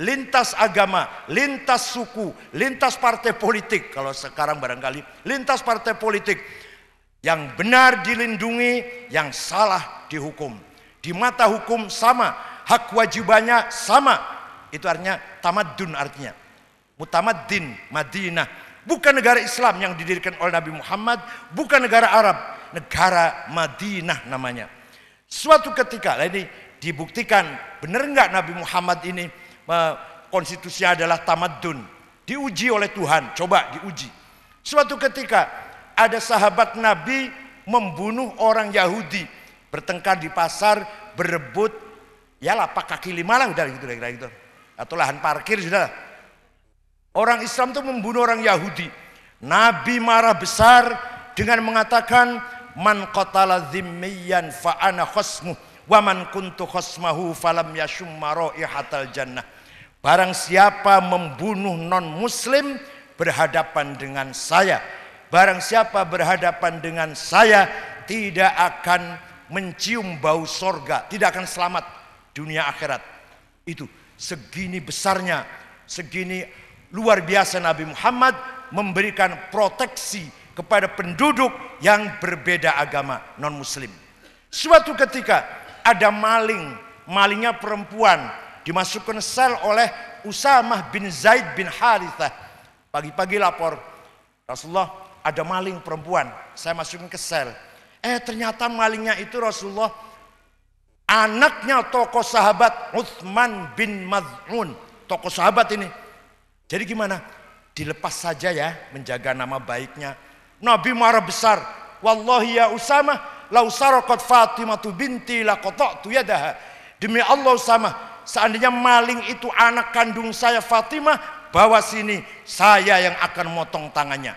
lintas agama, lintas suku, lintas partai politik. Kalau sekarang barangkali lintas partai politik. Yang benar dilindungi, yang salah dihukum. Di mata hukum sama, hak wajibannya sama. Itu artinya tamadun artinya. Mutamaddin, Madinah. Bukan negara Islam yang didirikan oleh Nabi Muhammad, bukan negara Arab, negara Madinah namanya. Suatu ketika, ini dibuktikan benar nggak Nabi Muhammad ini Eh, konstitusi adalah tamadun. Diuji oleh Tuhan, coba diuji. Suatu ketika ada sahabat Nabi membunuh orang Yahudi, bertengkar di pasar, berebut ya lapak kaki lima lah udah gitu kira gitu. Atau lahan parkir sudah. Orang Islam itu membunuh orang Yahudi. Nabi marah besar dengan mengatakan man kotala dhimmiyan fa ana waman wa man kuntu khosmahu falam yashum maroi hatal jannah. Barang siapa membunuh non-muslim berhadapan dengan saya. Barang siapa berhadapan dengan saya tidak akan mencium bau sorga. Tidak akan selamat dunia akhirat. Itu segini besarnya, segini luar biasa Nabi Muhammad memberikan proteksi kepada penduduk yang berbeda agama non muslim. Suatu ketika ada maling, malingnya perempuan, dimasukkan sel oleh Usamah bin Zaid bin Harithah. Pagi-pagi lapor, Rasulullah ada maling perempuan, saya masukin ke sel. Eh ternyata malingnya itu Rasulullah anaknya tokoh sahabat Uthman bin Mad'un. Tokoh sahabat ini. Jadi gimana? Dilepas saja ya menjaga nama baiknya. Nabi marah besar. Wallahi ya Usamah lau sarokot Fatimah tu binti la yadaha. Demi Allah Usamah, seandainya maling itu anak kandung saya Fatimah, bawa sini, saya yang akan motong tangannya.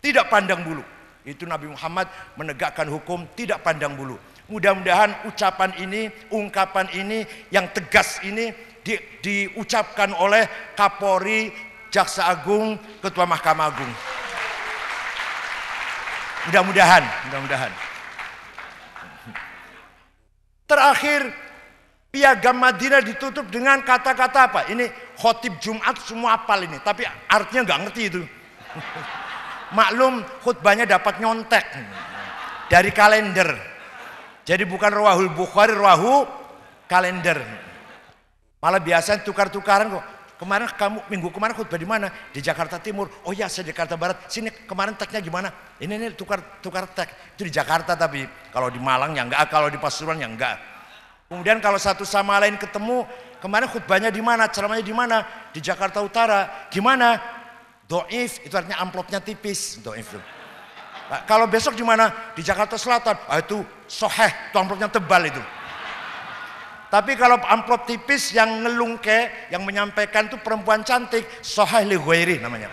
Tidak pandang bulu. Itu Nabi Muhammad menegakkan hukum tidak pandang bulu. Mudah-mudahan ucapan ini, ungkapan ini, yang tegas ini di, diucapkan oleh Kapolri, Jaksa Agung, Ketua Mahkamah Agung. Mudah-mudahan, mudah-mudahan. Terakhir Piagam Madinah ditutup dengan kata-kata apa? Ini khotib Jumat semua apal ini, tapi artinya nggak ngerti itu. Maklum khutbahnya dapat nyontek dari kalender. Jadi bukan rawahul Bukhari, rawahu kalender. Malah biasanya tukar-tukaran kok. Kemarin kamu minggu kemarin khutbah di mana? Di Jakarta Timur. Oh ya, saya di Jakarta Barat. Sini kemarin teknya gimana? Ini ini tukar tukar tek. Itu di Jakarta tapi kalau di Malang ya enggak, kalau di Pasuruan ya enggak. Kemudian kalau satu sama lain ketemu, kemarin khutbahnya di mana, ceramahnya di mana? Di Jakarta Utara. Gimana? Doif, itu artinya amplopnya tipis. Doif Nah, kalau besok di mana? Di Jakarta Selatan. Ah, itu soheh, itu amplopnya tebal itu. Tapi kalau amplop tipis yang ngelungke, yang menyampaikan itu perempuan cantik, soheh li namanya.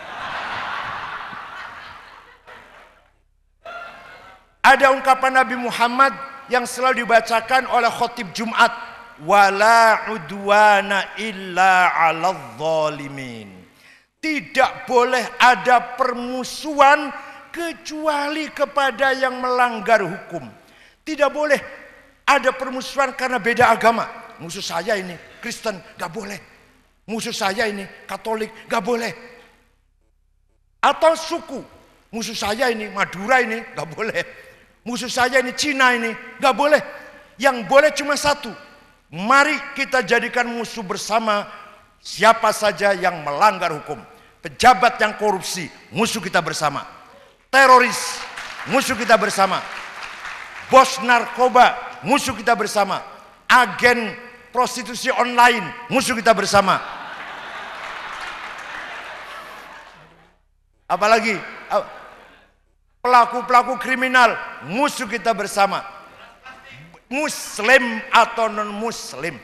Ada ungkapan Nabi Muhammad yang selalu dibacakan oleh khotib Jumat wala udwana illa ala zalimin. Tidak boleh ada permusuhan kecuali kepada yang melanggar hukum. Tidak boleh ada permusuhan karena beda agama. Musuh saya ini Kristen, gak boleh. Musuh saya ini Katolik, gak boleh. Atau suku, musuh saya ini Madura ini, gak boleh. Musuh saya ini Cina ini. Gak boleh. Yang boleh cuma satu. Mari kita jadikan musuh bersama siapa saja yang melanggar hukum. Pejabat yang korupsi, musuh kita bersama. Teroris, musuh kita bersama. Bos narkoba, musuh kita bersama. Agen prostitusi online, musuh kita bersama. Apalagi pelaku-pelaku kriminal, musuh kita bersama. Muslim atau non-muslim.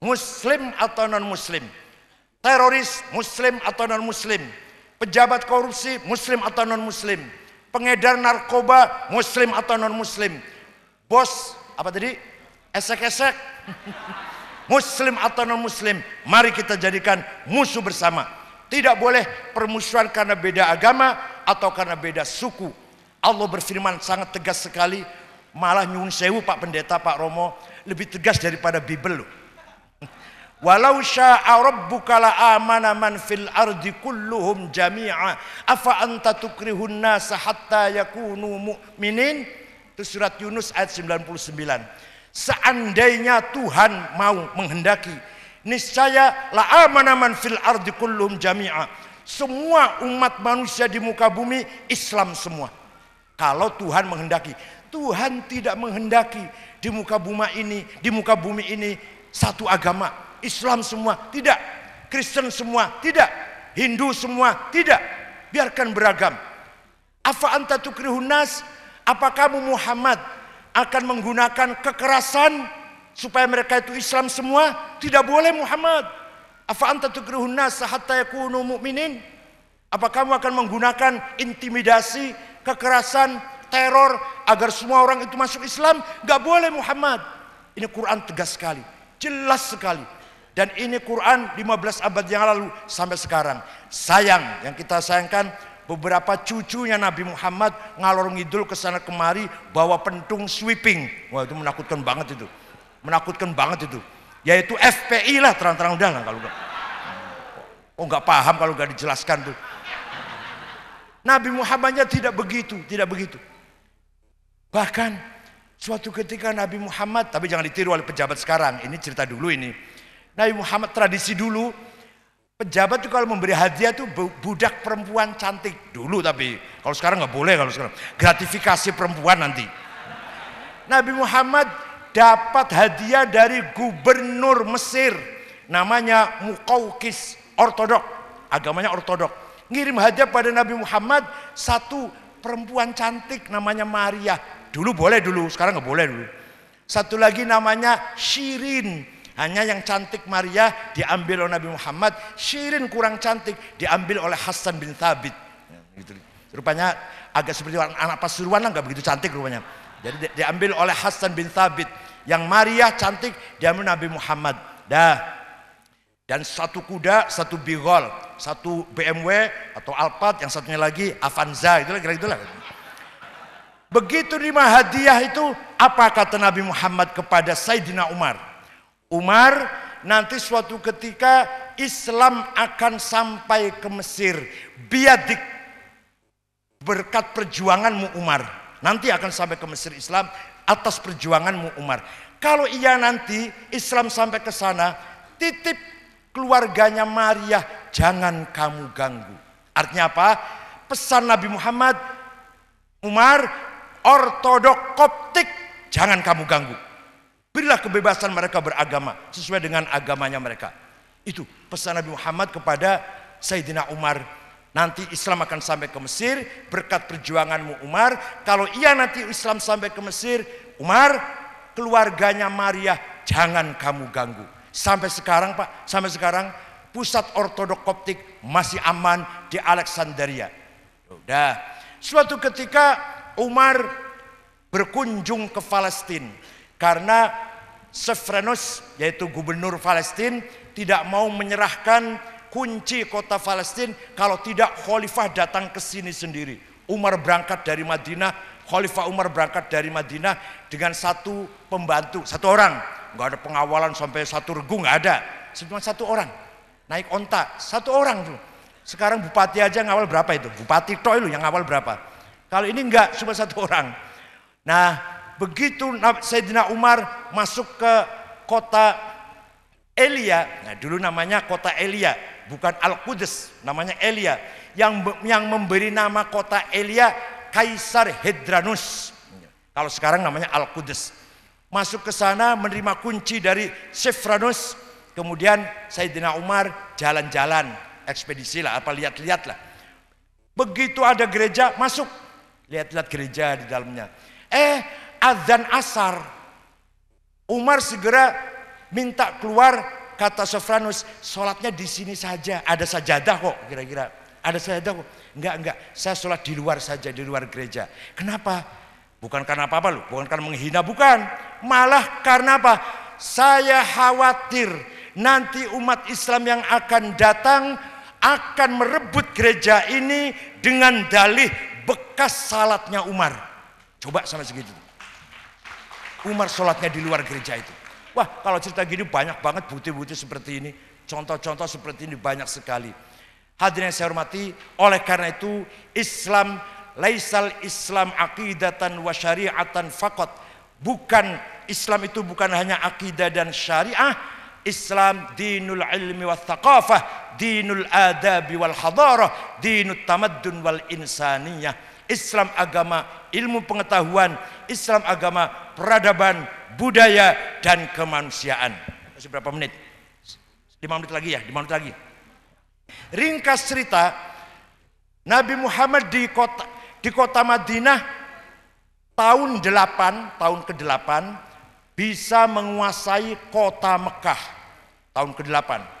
Muslim atau non-muslim. Teroris, muslim atau non-muslim. Pejabat korupsi, muslim atau non-muslim. Pengedar narkoba, muslim atau non-muslim. Bos, apa tadi? Esek-esek. muslim atau non-muslim, mari kita jadikan musuh bersama. Tidak boleh permusuhan karena beda agama, atau karena beda suku. Allah berfirman sangat tegas sekali, malah nyun sewu Pak Pendeta Pak Romo lebih tegas daripada Bible loh. Walau sya'a rabbuka la amana man fil ardi kulluhum jami'a afa anta tukrihun nasa hatta yakunu mu'minin itu surat Yunus ayat 99 seandainya Tuhan mau menghendaki niscaya la amana man fil ardi kulluhum jami'a semua umat manusia di muka bumi Islam semua. Kalau Tuhan menghendaki, Tuhan tidak menghendaki di muka bumi ini, di muka bumi ini satu agama, Islam semua, tidak. Kristen semua, tidak. Hindu semua, tidak. Biarkan beragam. Afa anta tukrihunas? Apa kamu Muhammad akan menggunakan kekerasan supaya mereka itu Islam semua? Tidak boleh Muhammad. Afa anta tukrihun nasa hatta yakunu mu'minin? Apa kamu akan menggunakan intimidasi, kekerasan, teror agar semua orang itu masuk Islam? Gak boleh Muhammad. Ini Quran tegas sekali, jelas sekali. Dan ini Quran 15 abad yang lalu sampai sekarang. Sayang, yang kita sayangkan beberapa cucunya Nabi Muhammad ngalor ngidul ke sana kemari bawa pentung sweeping. Wah, itu menakutkan banget itu. Menakutkan banget itu yaitu FPI lah terang-terang udah lah kalau enggak oh nggak paham kalau nggak dijelaskan tuh Nabi Muhammadnya tidak begitu tidak begitu bahkan suatu ketika Nabi Muhammad tapi jangan ditiru oleh pejabat sekarang ini cerita dulu ini Nabi Muhammad tradisi dulu pejabat tuh kalau memberi hadiah tuh budak perempuan cantik dulu tapi kalau sekarang nggak boleh kalau sekarang gratifikasi perempuan nanti Nabi Muhammad dapat hadiah dari gubernur Mesir namanya Mukaukis Ortodok agamanya Ortodok ngirim hadiah pada Nabi Muhammad satu perempuan cantik namanya Maria dulu boleh dulu sekarang nggak boleh dulu satu lagi namanya Shirin hanya yang cantik Maria diambil oleh Nabi Muhammad Shirin kurang cantik diambil oleh Hasan bin Thabit ya, gitu. rupanya agak seperti orang anak pasuruan lah nggak begitu cantik rupanya jadi di, diambil oleh Hasan bin Thabit yang Maria cantik diambil Nabi Muhammad dah dan satu kuda satu bigol satu BMW atau Alphard yang satunya lagi Avanza itulah kira itulah begitu lima hadiah itu apa kata Nabi Muhammad kepada Sayyidina Umar Umar nanti suatu ketika Islam akan sampai ke Mesir biadik berkat perjuanganmu Umar nanti akan sampai ke Mesir Islam atas perjuanganmu Umar kalau ia nanti Islam sampai ke sana titip keluarganya Maria jangan kamu ganggu artinya apa pesan Nabi Muhammad Umar ortodok koptik jangan kamu ganggu berilah kebebasan mereka beragama sesuai dengan agamanya mereka itu pesan Nabi Muhammad kepada Sayyidina Umar Nanti Islam akan sampai ke Mesir berkat perjuanganmu Umar. Kalau iya nanti Islam sampai ke Mesir, Umar keluarganya Maria jangan kamu ganggu. Sampai sekarang Pak, sampai sekarang pusat ortodok koptik masih aman di Alexandria. Sudah. Suatu ketika Umar berkunjung ke Palestina karena Sefrenus yaitu gubernur Palestina tidak mau menyerahkan kunci kota Palestina kalau tidak khalifah datang ke sini sendiri. Umar berangkat dari Madinah, Khalifah Umar berangkat dari Madinah dengan satu pembantu, satu orang. Nggak ada pengawalan sampai satu regu, nggak ada. Cuma satu orang. Naik onta, satu orang tuh. Sekarang bupati aja ngawal berapa itu? Bupati Toy lu yang ngawal berapa? Kalau ini enggak, cuma satu orang. Nah, begitu Sayyidina Umar masuk ke kota Elia, nah dulu namanya kota Elia, bukan al qudus namanya Elia. Yang yang memberi nama kota Elia Kaisar Hedranus. Kalau sekarang namanya al qudus Masuk ke sana menerima kunci dari Sefranus. Kemudian Sayyidina Umar jalan-jalan ekspedisi lah, apa lihat lihatlah Begitu ada gereja masuk, lihat-lihat gereja di dalamnya. Eh, azan asar. Umar segera minta keluar Kata Sofranus, sholatnya di sini saja. Ada sajadah kok kira-kira. Ada sajadah kok. Enggak, enggak. Saya sholat di luar saja, di luar gereja. Kenapa? Bukan karena apa-apa loh. Bukan karena menghina, bukan. Malah karena apa? Saya khawatir nanti umat Islam yang akan datang akan merebut gereja ini dengan dalih bekas salatnya Umar. Coba sama segitu. Umar sholatnya di luar gereja itu. Wah kalau cerita gini banyak banget bukti-bukti seperti ini. Contoh-contoh seperti ini banyak sekali. Hadirin yang saya hormati, oleh karena itu Islam laisal Islam akidatan wa syari'atan fakot. Bukan Islam itu bukan hanya akidah dan syariah, Islam dinul ilmi wa thaqafah, dinul adabi wal hadarah, dinut tamaddun wal insaniyah. Islam agama ilmu pengetahuan, Islam agama peradaban, budaya dan kemanusiaan. Masih berapa menit? 5 menit lagi ya, 5 menit lagi. Ringkas cerita Nabi Muhammad di kota di kota Madinah tahun 8, tahun ke-8 bisa menguasai kota Mekah tahun ke-8.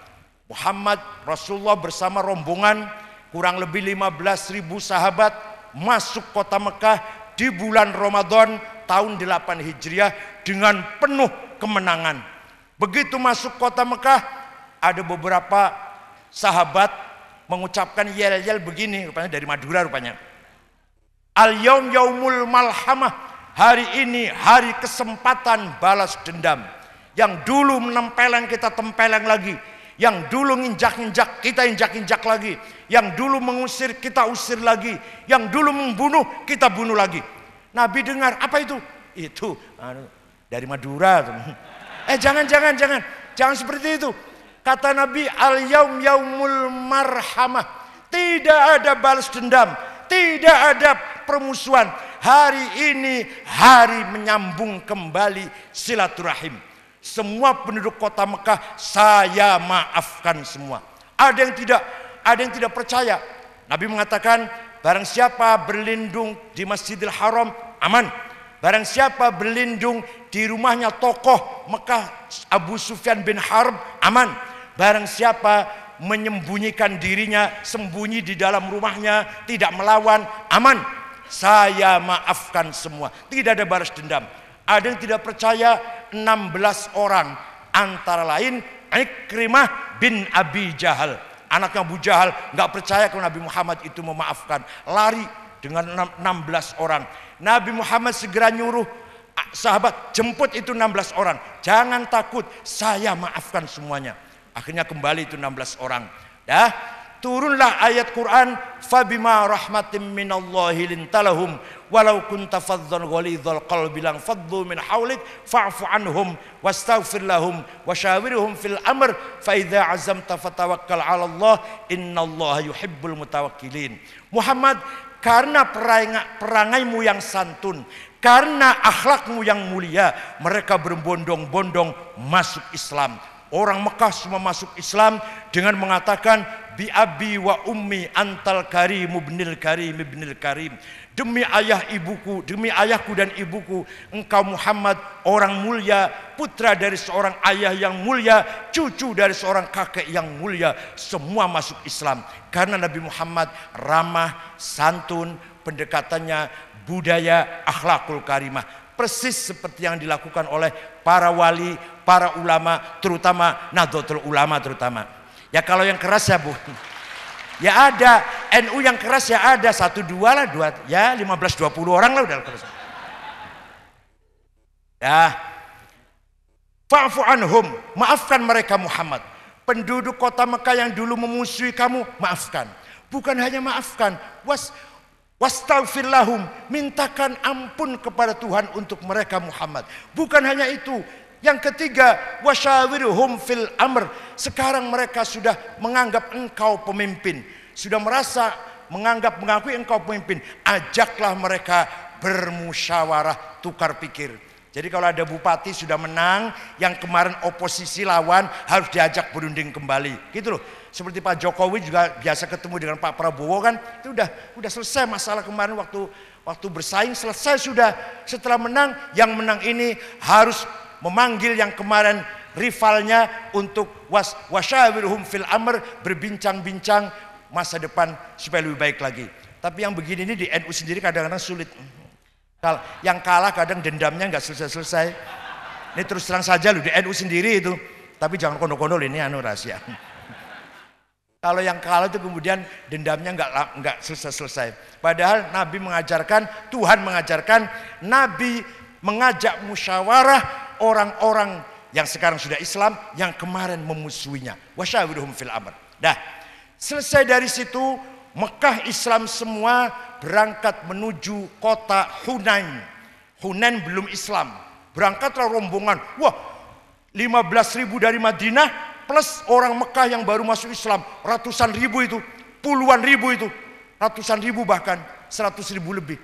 Muhammad Rasulullah bersama rombongan kurang lebih 15 ribu sahabat masuk kota Mekah di bulan Ramadan tahun 8 Hijriah dengan penuh kemenangan. Begitu masuk kota Mekah ada beberapa sahabat mengucapkan yel-yel begini rupanya dari Madura rupanya. Al yaum yaumul malhamah. Hari ini hari kesempatan balas dendam. Yang dulu menempeleng kita tempeleng lagi yang dulu nginjak-injak, kita injak-injak lagi. Yang dulu mengusir, kita usir lagi. Yang dulu membunuh, kita bunuh lagi. Nabi dengar, apa itu? Itu anu, dari Madura. Eh jangan, jangan, jangan. Jangan seperti itu. Kata Nabi, al-yaum yaumul marhamah. Tidak ada balas dendam. Tidak ada permusuhan. Hari ini hari menyambung kembali silaturahim. Semua penduduk kota Mekah saya maafkan semua. Ada yang tidak, ada yang tidak percaya. Nabi mengatakan, barang siapa berlindung di Masjidil Haram, aman. Barang siapa berlindung di rumahnya tokoh Mekah Abu Sufyan bin Harb, aman. Barang siapa menyembunyikan dirinya, sembunyi di dalam rumahnya, tidak melawan, aman. Saya maafkan semua, tidak ada balas dendam. Ada yang tidak percaya 16 orang. Antara lain Ikrimah bin Abi Jahal. Anaknya Abu Jahal nggak percaya kalau Nabi Muhammad itu memaafkan. Lari dengan 16 orang. Nabi Muhammad segera nyuruh ah, sahabat jemput itu 16 orang. Jangan takut, saya maafkan semuanya. Akhirnya kembali itu 16 orang. Dah, turunlah ayat Quran fabima rahmatim minallahi lintalahum walau kunta fadzan ghalidhal qalbi bilang faddu min haulik fa'fu anhum wastaghfir lahum wa'shawirhum fil amr fa idza azamta fatawakkal 'ala Allah innallaha yuhibbul mutawakkilin Muhammad karena perangaimu yang santun karena akhlakmu yang mulia mereka berbondong-bondong masuk Islam Orang Mekah semua masuk Islam dengan mengatakan bi abi wa ummi antal karim ibnil karim ibnil karim. Demi ayah ibuku, demi ayahku dan ibuku, engkau Muhammad orang mulia, putra dari seorang ayah yang mulia, cucu dari seorang kakek yang mulia, semua masuk Islam. Karena Nabi Muhammad ramah, santun, pendekatannya budaya akhlakul karimah persis seperti yang dilakukan oleh para wali, para ulama, terutama Nahdlatul Ulama terutama. Ya kalau yang keras ya Bu. Ya ada NU yang keras ya ada satu dua lah dua ya lima belas dua puluh orang lah udah keras. Ya. Fa'fu anhum, maafkan mereka Muhammad. Penduduk kota Mekah yang dulu memusuhi kamu, maafkan. Bukan hanya maafkan, was Wastaghfirlahum, mintakan ampun kepada Tuhan untuk mereka Muhammad. Bukan hanya itu, yang ketiga, wasyawiruhum fil amr. Sekarang mereka sudah menganggap engkau pemimpin, sudah merasa menganggap mengakui engkau pemimpin. Ajaklah mereka bermusyawarah, tukar pikir. Jadi kalau ada bupati sudah menang, yang kemarin oposisi lawan harus diajak berunding kembali. Gitu loh. Seperti Pak Jokowi juga biasa ketemu dengan Pak Prabowo kan, itu udah udah selesai masalah kemarin waktu waktu bersaing selesai sudah. Setelah menang, yang menang ini harus memanggil yang kemarin rivalnya untuk was wasyawirhum fil amr berbincang-bincang masa depan supaya lebih baik lagi. Tapi yang begini ini di NU sendiri kadang-kadang sulit. Yang kalah kadang dendamnya nggak selesai-selesai. Ini terus terang saja loh di NU sendiri itu. Tapi jangan kono-kono ini anu rahasia. Kalau yang kalah itu kemudian dendamnya nggak nggak selesai-selesai. Padahal Nabi mengajarkan, Tuhan mengajarkan, Nabi mengajak musyawarah orang-orang yang sekarang sudah Islam yang kemarin memusuhinya. Wasyawiruhum fil amr. Dah. Selesai dari situ Mekah Islam semua berangkat menuju kota Hunain. Hunain belum Islam. Berangkatlah rombongan. Wah, 15 ribu dari Madinah plus orang Mekah yang baru masuk Islam. Ratusan ribu itu, puluhan ribu itu. Ratusan ribu bahkan, seratus ribu lebih.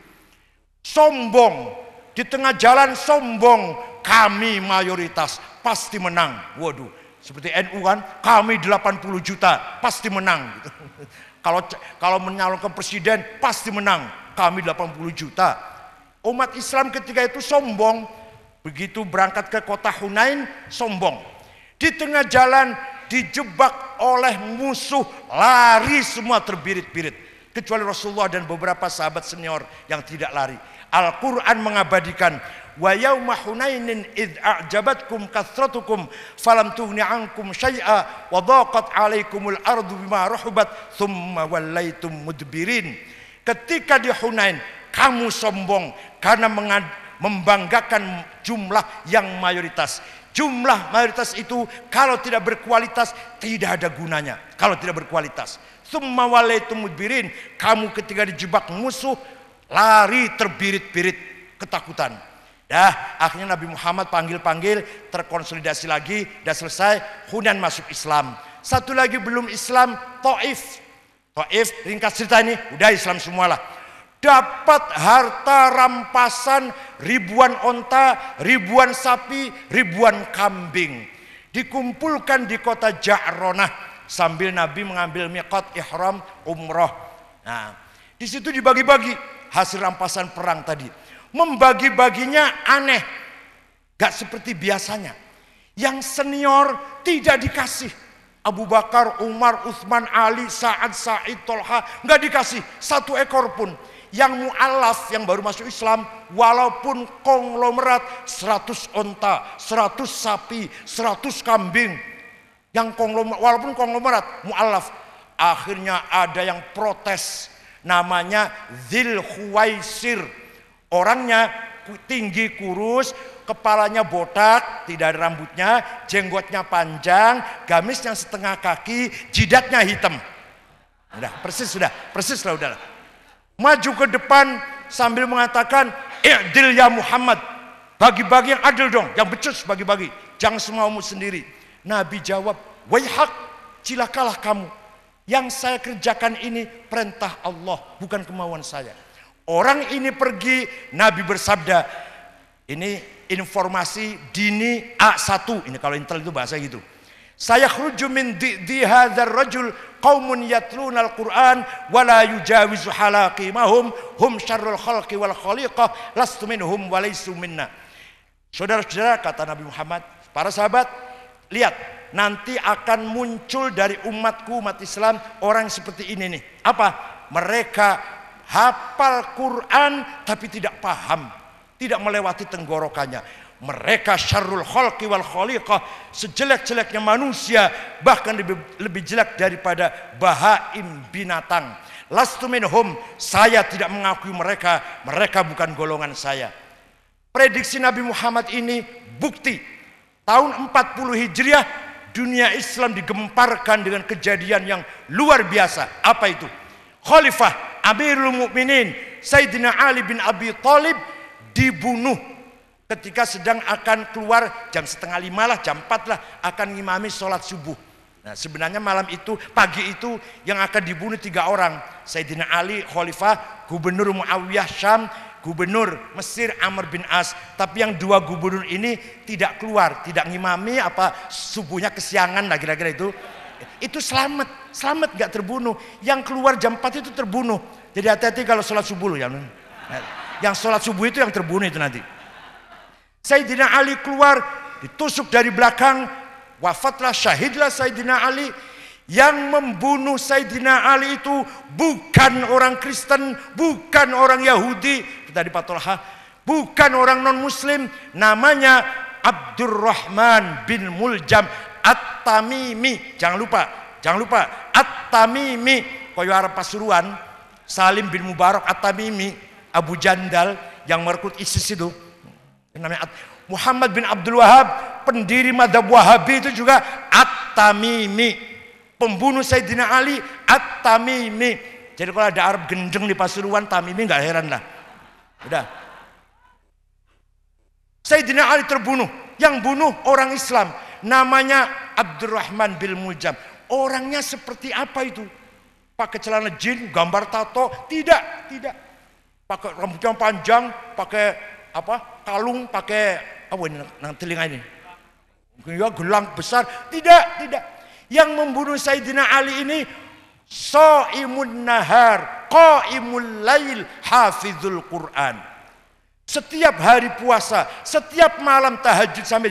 Sombong, di tengah jalan sombong kami mayoritas pasti menang. Waduh, seperti NU kan, kami 80 juta pasti menang. Kalau kalau menyalonkan presiden pasti menang, kami 80 juta. Umat Islam ketika itu sombong, begitu berangkat ke kota Hunain sombong. Di tengah jalan dijebak oleh musuh, lari semua terbirit-birit. Kecuali Rasulullah dan beberapa sahabat senior yang tidak lari. Al-Quran mengabadikan wa yauma hunainin id a'jabatkum kathratukum falam tughni ankum syai'a wa dhaqat 'alaikumul ardu bima ruhbat thumma wallaitum mudbirin ketika di Hunain kamu sombong karena membanggakan jumlah yang mayoritas jumlah mayoritas itu kalau tidak berkualitas tidak ada gunanya kalau tidak berkualitas thumma wallaitum mudbirin kamu ketika dijebak musuh lari terbirit-birit ketakutan Dah, akhirnya Nabi Muhammad panggil-panggil, terkonsolidasi lagi, dah selesai, Hunan masuk Islam. Satu lagi belum Islam, Taif. Taif, ringkas cerita ini, udah Islam semualah. Dapat harta rampasan ribuan onta, ribuan sapi, ribuan kambing. Dikumpulkan di kota Ja'ronah sambil Nabi mengambil miqat ihram umroh. Nah, di situ dibagi-bagi hasil rampasan perang tadi membagi-baginya aneh. Gak seperti biasanya. Yang senior tidak dikasih. Abu Bakar, Umar, Uthman, Ali, Sa'ad, Sa'id, Tolha. Gak dikasih satu ekor pun. Yang mu'alaf, yang baru masuk Islam. Walaupun konglomerat 100 onta, 100 sapi, 100 kambing. Yang konglomerat, walaupun konglomerat mu'alaf. Akhirnya ada yang protes. Namanya Zil Huwaisir Orangnya tinggi kurus, kepalanya botak, tidak ada rambutnya, jenggotnya panjang, gamisnya setengah kaki, jidatnya hitam. Sudah persis sudah, persis lah udah. Maju ke depan sambil mengatakan, "I'dil ya Muhammad." Bagi-bagi yang adil dong, yang becus bagi-bagi. Jangan semua umum sendiri. Nabi jawab, "Waihak, cilakalah kamu. Yang saya kerjakan ini perintah Allah, bukan kemauan saya." Orang ini pergi, Nabi bersabda, ini informasi dini A1. Ini kalau intel itu bahasa gitu. Saya khruju min di hadzal rajul qaumun yatluna al-Qur'an wa la yujawizu halaqimahum hum syarrul khalqi wal khaliqah lastu minhum wa laysu minna. Saudara-saudara kata Nabi Muhammad, para sahabat, lihat nanti akan muncul dari umatku umat Islam orang seperti ini nih. Apa? Mereka hafal Quran tapi tidak paham, tidak melewati tenggorokannya. Mereka syarrul khalqi wal khaliqah, sejelek-jeleknya manusia, bahkan lebih, lebih jelek daripada bahaim binatang. Lastu minhum, saya tidak mengakui mereka, mereka bukan golongan saya. Prediksi Nabi Muhammad ini bukti tahun 40 Hijriah dunia Islam digemparkan dengan kejadian yang luar biasa. Apa itu? Khalifah Amirul Mukminin Sayyidina Ali bin Abi Thalib dibunuh ketika sedang akan keluar jam setengah lima lah, jam empat lah akan ngimami sholat subuh. Nah, sebenarnya malam itu, pagi itu yang akan dibunuh tiga orang. Sayyidina Ali, Khalifah, Gubernur Muawiyah Syam, Gubernur Mesir Amr bin As. Tapi yang dua gubernur ini tidak keluar, tidak ngimami apa subuhnya kesiangan lah kira-kira itu. Itu selamat selamat gak terbunuh. Yang keluar jam 4 itu terbunuh. Jadi hati-hati kalau sholat subuh loh. Yang, yang sholat subuh itu yang terbunuh itu nanti. Sayyidina Ali keluar, ditusuk dari belakang, wafatlah syahidlah Sayyidina Ali. Yang membunuh Sayyidina Ali itu bukan orang Kristen, bukan orang Yahudi. Kita di Patolha, bukan orang non-Muslim. Namanya Abdurrahman bin Muljam At-Tamimi. Jangan lupa, Jangan lupa At-Tamimi koyo arep Pasuruan, Salim bin Mubarak At-Tamimi, Abu Jandal yang merekrut ISIS itu. Namanya Muhammad bin Abdul Wahab, pendiri madhab Wahabi itu juga At-Tamimi. Pembunuh Sayyidina Ali At-Tamimi. Jadi kalau ada Arab gendeng di Pasuruan, Tamimi nggak heran lah. Udah. Sayyidina Ali terbunuh. Yang bunuh orang Islam. Namanya Abdurrahman bin Mujam. Orangnya seperti apa itu? Pakai celana jin, gambar tato? Tidak, tidak. Pakai rambutnya panjang, pakai apa? Kalung, pakai apa ini? Nang telinga ini. Ya, gelang besar. Tidak, tidak. Yang membunuh Sayyidina Ali ini imun nahar, qaimul lail, hafizul Quran. Setiap hari puasa, setiap malam tahajud sampai